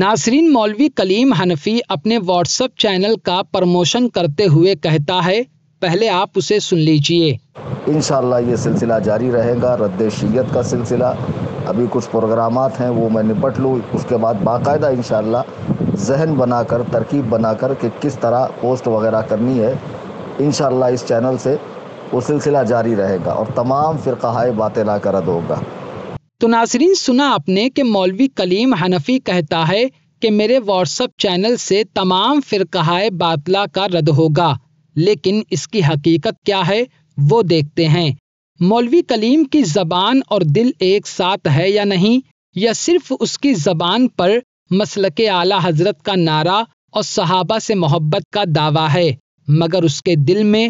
नासरीन मौलवी कलीम हनफी अपने WhatsApp channel का प्रमोशन करते हुए कहता है पहले आप उसे सुन लीजिए इन ये सिलसिला जारी रहेगा रद्द शीयत का सिलसिला अभी कुछ प्रोग्राम हैं वो मैं निपट लूँ उसके बाद बाकायदा इन जहन बनाकर तरकीब बनाकर कि किस तरह पोस्ट वगैरह करनी है इन इस चैनल से वो सिलसिला जारी रहेगा और तमाम फ़िरक़ाए बातिला ना रद्द होगा तो नासरीन सुना आपने कि मौलवी कलीम हनफी कहता है कि मेरे व्हाट्सअप चैनल से तमाम फ़िरकहाय बातला का रद्द होगा लेकिन इसकी हकीकत क्या है वो देखते हैं मौलवी कलीम की ज़बान और दिल एक साथ है या नहीं या सिर्फ उसकी ज़बान पर मसल के आला हजरत का नारा और सहाबा से मोहब्बत का दावा है मगर उसके दिल में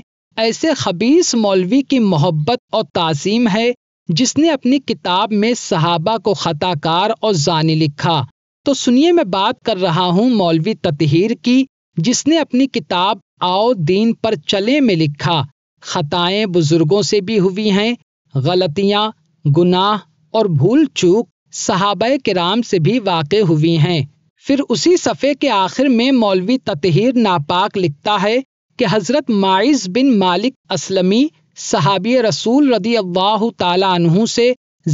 ऐसे खबीस मौलवी की मोहब्बत और तासीम है जिसने अपनी किताब में सहाबा को खताकार और जानी लिखा तो सुनिए मैं बात कर रहा हूँ मौलवी ततहीर की जिसने अपनी किताब आओ दीन पर चले में लिखा खताएं बुजुर्गों से भी हुई हैं गलतियां गुनाह और भूल चूक सहाब राम से भी वाक़ हुई हैं फिर उसी सफ़े के आखिर में मौलवी ततहीर नापाक लिखता है कि हज़रत माइज बिन मालिक असलमी सहाबी रसूल रदी अल्लाह तु से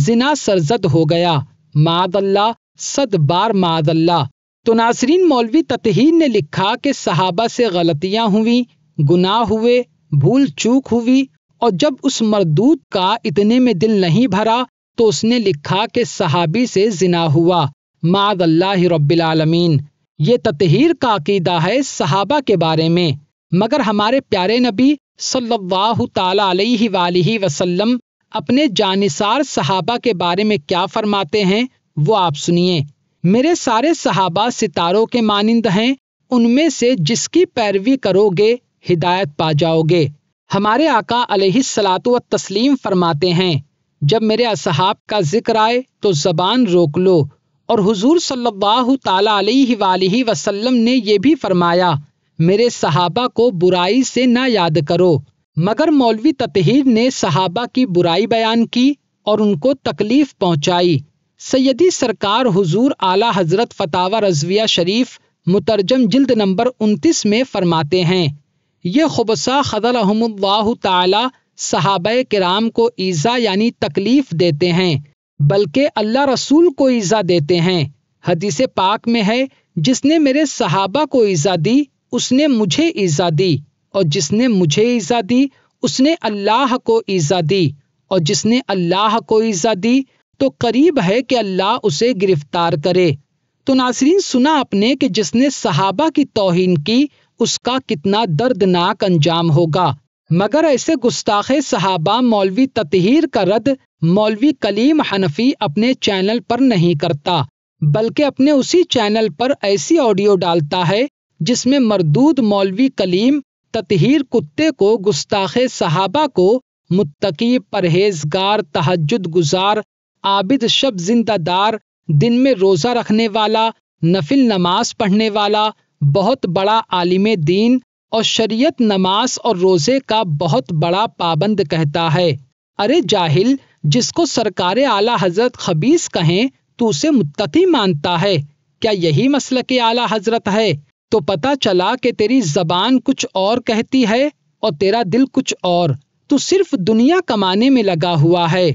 जिना सरजद हो गया मादल्ला सद बार मादल्ला तो नासरीन मौलवी ततहीन ने लिखा कि सहाबा से गलतियाँ हुई गुनाह हुए भूल चूक हुई और जब उस मरदूत का इतने में दिल नहीं भरा तो उसने लिखा कि सहाबी से जिना हुआ मादल्ला अल्लाह रबालमीन ये ततहीर का अकीदा है सहाबा के बारे में मगर हमारे प्यारे नबी सल्लल्लाहु ताला अलैहि वसल्लम अपने जानिसार सहाबा के बारे में क्या फरमाते हैं वो आप सुनिए मेरे सारे सहाबा सितारों के मानिंद हैं उनमें से जिसकी पैरवी करोगे हिदायत पा जाओगे हमारे आका अलहिस्सलातु व तस्लीम फरमाते हैं जब मेरे असहाब का जिक्र आए तो जबान रोक लो और हुजूर सल्लल्लाहु ताला अलैहि वसल्लम ने यह भी फरमाया मेरे सहाबा को बुराई से ना याद करो मगर मौलवी ततहीर ने सहाबा की बुराई बयान की और उनको तकलीफ पहुंचाई सैदी सरकार हुजूर आला हजरत फतावा रजविया शरीफ मुतरजम जिल्द नंबर 29 में फरमाते हैं ये खुबसा खजल ताला सहाब कराम को ईज़ा यानी तकलीफ़ देते हैं बल्कि अल्लाह रसूल को ईज़ा देते हैं हदीस पाक में है जिसने मेरे सहाबा को ईज़ा दी उसने मुझे ईज़ा दी और जिसने मुझे ईज़ा दी उसने अल्लाह को ईज़ा दी और जिसने अल्लाह को ईज़ा दी तो करीब है कि अल्लाह उसे गिरफ्तार करे तो नासरीन सुना आपने कि जिसने सहाबा की तोहिन की उसका कितना दर्दनाक अंजाम होगा मगर ऐसे गुस्ताखे सहाबा मौलवी ततहीर का रद मौलवी कलीम हनफी अपने चैनल पर नहीं करता बल्कि अपने उसी चैनल पर ऐसी ऑडियो डालता है जिसमें मरदूद मौलवी कलीम ततहीर कुत्ते को गुस्ताख सहाबा को मुत्तकी परहेजगार तहजद गुजार आबिद शब जिंदादार दिन में रोज़ा रखने वाला नफिल नमाज पढ़ने वाला बहुत बड़ा आलिम दीन और शरीयत नमाज और रोज़े का बहुत बड़ा पाबंद कहता है अरे जाहिल जिसको सरकार आला हजरत खबीस कहें तो उसे मुत्तकी मानता है क्या यही मसल के आला हजरत है तो पता चला कि तेरी जबान कुछ और कहती है और तेरा दिल कुछ और तू सिर्फ दुनिया कमाने में लगा हुआ है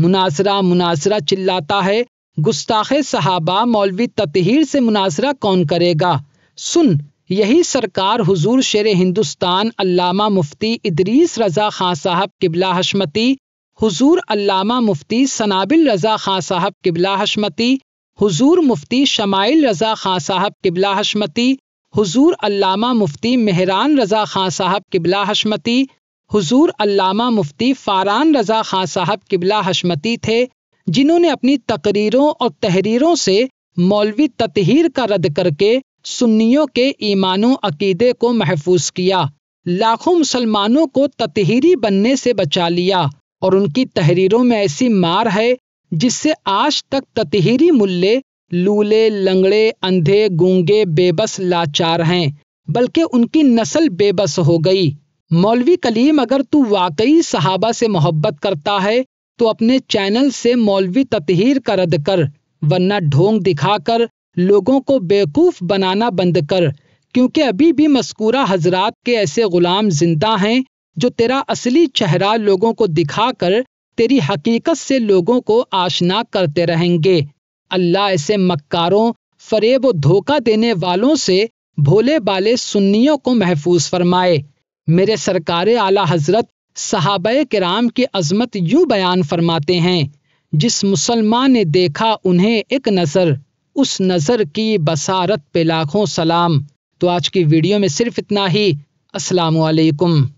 मुनासरा मुनासरा चिल्लाता है गुस्ताखे सहाबा मौलवी ततहीर से मुनासरा कौन करेगा सुन यही सरकार हुजूर शेर हिंदुस्तान अल्लामा मुफ्ती इदरीस रजा खां साहब किबला हशमती हुजूर अल्लामा मुफ्ती सनाबिल रजा खां साहब किबला हशमती हुजूर मुफ्ती शमाइल रजा खां साहब किबला हशमती हुजूर अल्लामा मुफ्ती मेहरान रज़ा खां साहब किबला हशमती हुजूर अल्लामा मुफ्ती फारान रज़ा खां साहब किबला हशमती थे जिन्होंने अपनी तकरीरों और तहरीरों से मौलवी ततहीर का रद्द करके सुन्नियों के ईमानों अकीदे को महफूज किया लाखों मुसलमानों को ततहीरी बनने से बचा लिया और उनकी तहरीरों में ऐसी मार है जिससे आज तक ततहीरी मुल्ले लूले लंगड़े अंधे गूंगे बेबस लाचार हैं बल्कि उनकी नस्ल बेबस हो गई मौलवी कलीम अगर तू वाकई सहाबा से मोहब्बत करता है तो अपने चैनल से मौलवी ततहीर का रद्द कर वरना ढोंग दिखाकर लोगों को बेवकूफ बनाना बंद कर क्योंकि अभी भी मस्कूरा हजरात के ऐसे गुलाम जिंदा हैं जो तेरा असली चेहरा लोगों को दिखाकर तेरी हकीकत से लोगों को आशना करते रहेंगे अल्लाह ऐसे मक्कारों फरेब धोखा देने वालों से भोले बाले सुन्नियों को महफूज फरमाए मेरे सरकार आला हजरत के राम की अजमत यूं बयान फरमाते हैं जिस मुसलमान ने देखा उन्हें एक नज़र उस नज़र की बसारत पे लाखों सलाम तो आज की वीडियो में सिर्फ इतना ही असलकुम